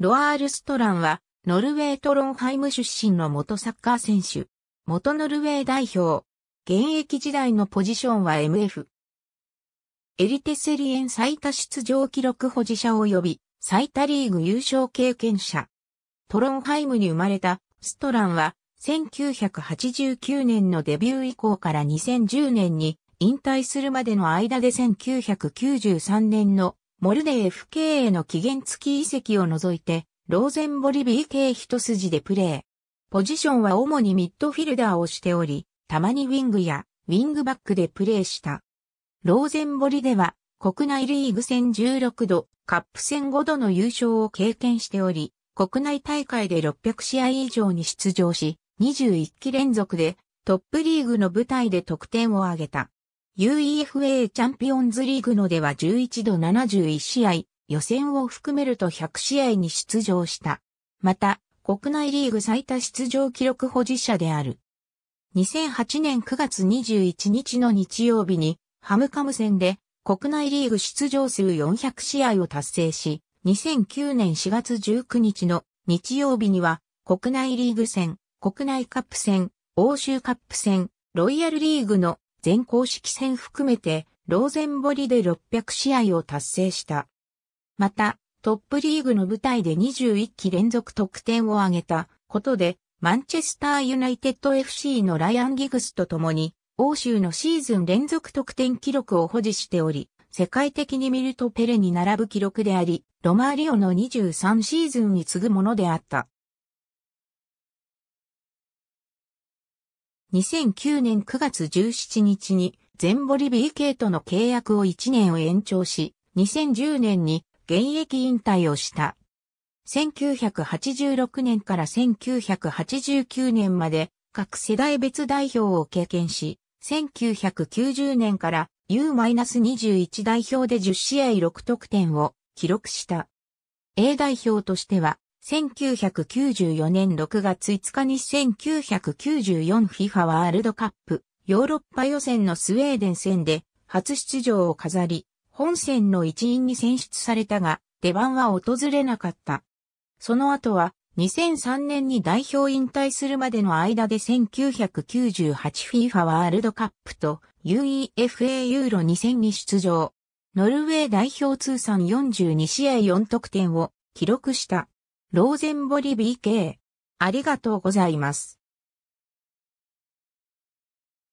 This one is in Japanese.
ロアール・ストランは、ノルウェートロンハイム出身の元サッカー選手、元ノルウェー代表、現役時代のポジションは MF。エリテセリエン最多出場記録保持者及び最多リーグ優勝経験者。トロンハイムに生まれたストランは1989年のデビュー以降から2010年に引退するまでの間で1993年のモルデー FK への期限付き移籍を除いて、ローゼンボリ BK 一筋でプレー。ポジションは主にミッドフィルダーをしており、たまにウィングやウィングバックでプレーした。ローゼンボリでは、国内リーグ戦16度、カップ戦5度の優勝を経験しており、国内大会で600試合以上に出場し、21期連続でトップリーグの舞台で得点を挙げた。UEFA チャンピオンズリーグのでは11度71試合、予選を含めると100試合に出場した。また、国内リーグ最多出場記録保持者である。2008年9月21日の日曜日に、ハムカム戦で国内リーグ出場数400試合を達成し、2009年4月19日の日曜日には、国内リーグ戦、国内カップ戦、欧州カップ戦、ロイヤルリーグの全公式戦含めて、ローゼンボリで600試合を達成した。また、トップリーグの舞台で21期連続得点を挙げたことで、マンチェスターユナイテッド FC のライアン・ギグスと共に、欧州のシーズン連続得点記録を保持しており、世界的に見るとペレに並ぶ記録であり、ロマーリオの23シーズンに次ぐものであった。2009年9月17日に全ボリ BK との契約を1年を延長し、2010年に現役引退をした。1986年から1989年まで各世代別代表を経験し、1990年から U-21 代表で10試合6得点を記録した。A 代表としては1994年6月5日に 1994FIFA ワールドカップヨーロッパ予選のスウェーデン戦で初出場を飾り、本戦の一員に選出されたが、出番は訪れなかった。その後は2003年に代表引退するまでの間で 1998FIFA ワールドカップと UEFA ユーロ2戦に出場。ノルウェー代表通算42試合4得点を記録した。ローゼンボリ BK。ありがとうございます。